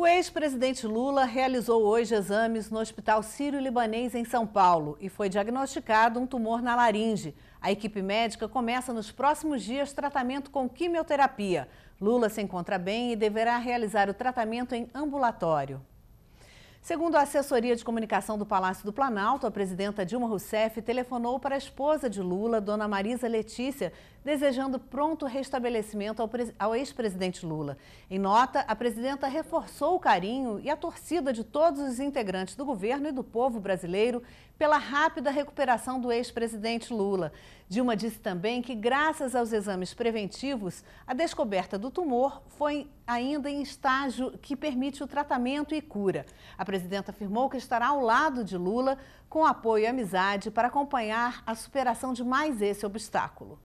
O ex-presidente Lula realizou hoje exames no Hospital Sírio-Libanês, em São Paulo, e foi diagnosticado um tumor na laringe. A equipe médica começa nos próximos dias tratamento com quimioterapia. Lula se encontra bem e deverá realizar o tratamento em ambulatório. Segundo a assessoria de comunicação do Palácio do Planalto, a presidenta Dilma Rousseff telefonou para a esposa de Lula, dona Marisa Letícia, desejando pronto restabelecimento ao, ex-presidente Lula. Em nota, a presidenta reforçou o carinho e a torcida de todos os integrantes do governo e do povo brasileiro pela rápida recuperação do ex-presidente Lula. Dilma disse também que, graças aos exames preventivos, a descoberta do tumor foi ainda em estágio que permite o tratamento e cura. A presidenta afirmou que estará ao lado de Lula com apoio e amizade para acompanhar a superação de mais esse obstáculo.